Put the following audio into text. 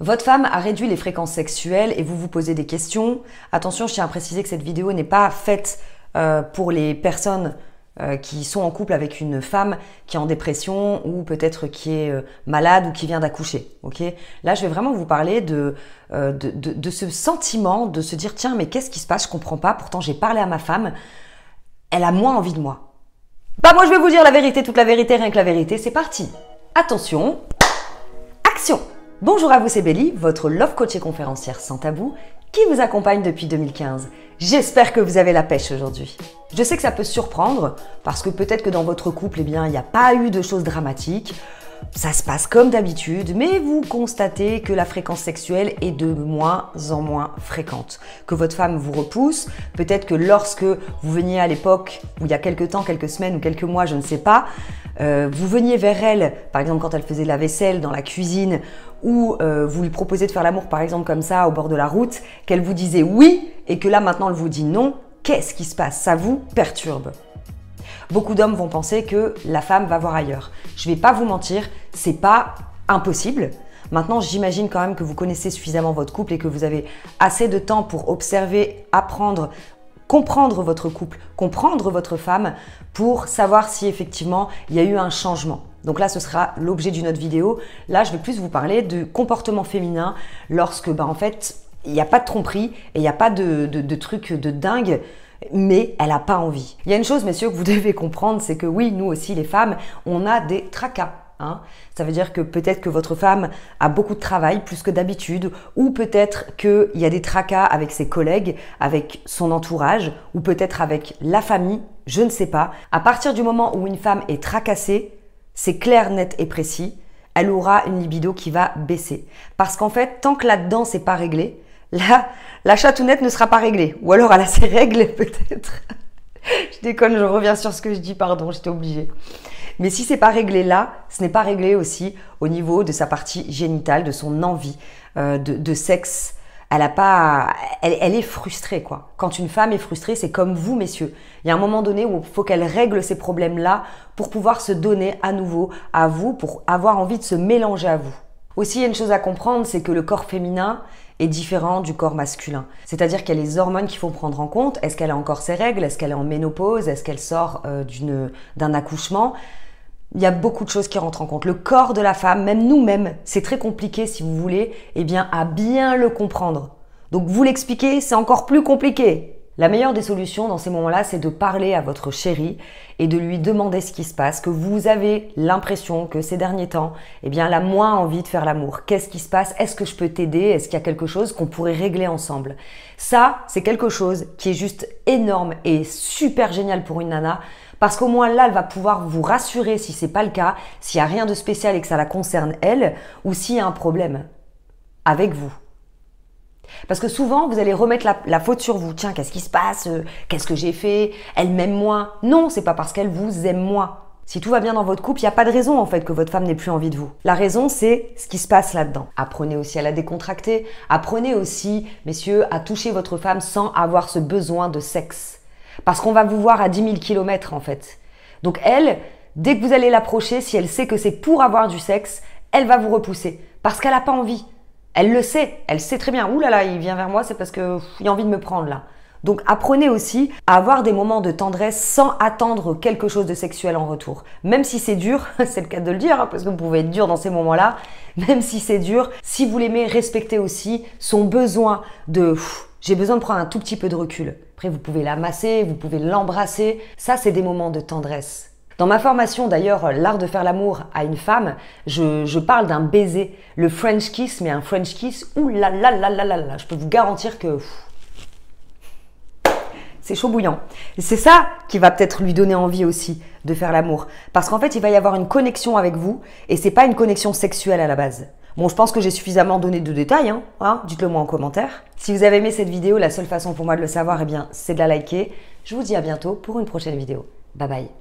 Votre femme a réduit les fréquences sexuelles et vous vous posez des questions. Attention, je tiens à préciser que cette vidéo n'est pas faite euh, pour les personnes euh, qui sont en couple avec une femme qui est en dépression ou peut-être qui est euh, malade ou qui vient d'accoucher. Là, je vais vraiment vous parler de, de, ce sentiment de se dire tiens, mais qu'est-ce qui se passe Je comprends pas. Pourtant, j'ai parlé à ma femme. Elle a moins envie de moi. Bah moi, je vais vous dire la vérité, toute la vérité, rien que la vérité. C'est parti. Attention. Action. Bonjour à vous, c'est Belly, votre love coach et conférencière sans tabou qui vous accompagne depuis 2015. J'espère que vous avez la pêche aujourd'hui. Je sais que ça peut surprendre parce que peut-être que dans votre couple, eh bien, il n'y a pas eu de choses dramatiques. Ça se passe comme d'habitude, mais vous constatez que la fréquence sexuelle est de moins en moins fréquente, que votre femme vous repousse, peut-être que lorsque vous veniez à l'époque, ou il y a quelques temps, quelques semaines ou quelques mois, je ne sais pas, euh, vous veniez vers elle, par exemple quand elle faisait de la vaisselle dans la cuisine, ou euh, vous lui proposez de faire l'amour, par exemple comme ça, au bord de la route, qu'elle vous disait oui, et que là maintenant elle vous dit non, qu'est-ce qui se passe Ça vous perturbe. Beaucoup d'hommes vont penser que la femme va voir ailleurs. Je vais pas vous mentir, c'est pas impossible. Maintenant, j'imagine quand même que vous connaissez suffisamment votre couple et que vous avez assez de temps pour observer, apprendre, comprendre votre couple, comprendre votre femme pour savoir si effectivement il y a eu un changement. Donc là, ce sera l'objet d'une autre vidéo. Là, je vais plus vous parler de comportement féminin lorsque, bah, en fait, il n'y a pas de tromperie et il n'y a pas de, de truc de dingue mais elle n'a pas envie. Il y a une chose, messieurs, que vous devez comprendre, c'est que oui, nous aussi, les femmes, on a des tracas. Hein. ça veut dire que peut-être que votre femme a beaucoup de travail, plus que d'habitude, ou peut-être qu'il y a des tracas avec ses collègues, avec son entourage, ou peut-être avec la famille, je ne sais pas. À partir du moment où une femme est tracassée, c'est clair, net et précis, elle aura une libido qui va baisser. Parce qu'en fait, tant que là-dedans, c'est pas réglé, là, la chatounette ne sera pas réglée. Ou alors elle a ses règles, peut-être. je déconne, je reviens sur ce que je dis, pardon, j'étais obligée. Mais si c'est pas réglé là, ce n'est pas réglé aussi au niveau de sa partie génitale, de son envie euh, de, sexe. Elle a pas, elle, est frustrée quoi. Quand une femme est frustrée, c'est comme vous messieurs. Il y a un moment donné où il faut qu'elle règle ces problèmes là pour pouvoir se donner à nouveau à vous, pour avoir envie de se mélanger à vous. Aussi, il y a une chose à comprendre, c'est que le corps féminin est différent du corps masculin. C'est-à-dire qu'il y a les hormones qu'il faut prendre en compte. Est-ce qu'elle a encore ses règles Est-ce qu'elle est en ménopause Est-ce qu'elle sort euh, d'une d'un accouchement il y a beaucoup de choses qui rentrent en compte. Le corps de la femme, même nous-mêmes, c'est très compliqué si vous voulez, eh bien, à bien le comprendre. Donc vous l'expliquez, c'est encore plus compliqué. La meilleure des solutions dans ces moments-là, c'est de parler à votre chéri et de lui demander ce qui se passe, que vous avez l'impression que ces derniers temps, eh bien, elle a moins envie de faire l'amour. Qu'est-ce qui se passe Est-ce que je peux t'aider Est-ce qu'il y a quelque chose qu'on pourrait régler ensemble Ça, c'est quelque chose qui est juste énorme et super génial pour une nana parce qu'au moins là, elle va pouvoir vous rassurer si c'est pas le cas, s'il y a rien de spécial et que ça la concerne elle, ou s'il y a un problème avec vous. Parce que souvent, vous allez remettre la, faute sur vous. Tiens, qu'est-ce qui se passe euh, Qu'est-ce que j'ai fait Elle m'aime moins. Non, c'est pas parce qu'elle vous aime moins. Si tout va bien dans votre couple, il n'y a pas de raison en fait que votre femme n'ait plus envie de vous. La raison, c'est ce qui se passe là-dedans. Apprenez aussi à la décontracter. Apprenez aussi, messieurs, à toucher votre femme sans avoir ce besoin de sexe. Parce qu'on va vous voir à 10 000 km en fait. Donc elle, dès que vous allez l'approcher, si elle sait que c'est pour avoir du sexe, elle va vous repousser. Parce qu'elle n'a pas envie. Elle le sait. Elle sait très bien. Ouh là là, il vient vers moi, c'est parce qu'il a envie de me prendre là. Donc apprenez aussi à avoir des moments de tendresse sans attendre quelque chose de sexuel en retour. Même si c'est dur, c'est le cas de le dire, hein, parce que vous pouvez être dur dans ces moments-là, même si c'est dur, si vous l'aimez, respectez aussi son besoin de... J'ai besoin de prendre un tout petit peu de recul. Après, vous pouvez l'amasser, vous pouvez l'embrasser. Ça, c'est des moments de tendresse. Dans ma formation, d'ailleurs, l'art de faire l'amour à une femme, je, parle d'un baiser. Le French kiss, mais un French kiss, ouh là là là là là là. Je peux vous garantir que c'est chaud bouillant. c'est ça qui va peut-être lui donner envie aussi de faire l'amour. Parce qu'en fait, il va y avoir une connexion avec vous, et c'est pas une connexion sexuelle à la base. Bon, je pense que j'ai suffisamment donné de détails, hein. Hein, dites-le moi en commentaire. Si vous avez aimé cette vidéo, la seule façon pour moi de le savoir, eh bien, c'est de la liker. Je vous dis à bientôt pour une prochaine vidéo. Bye bye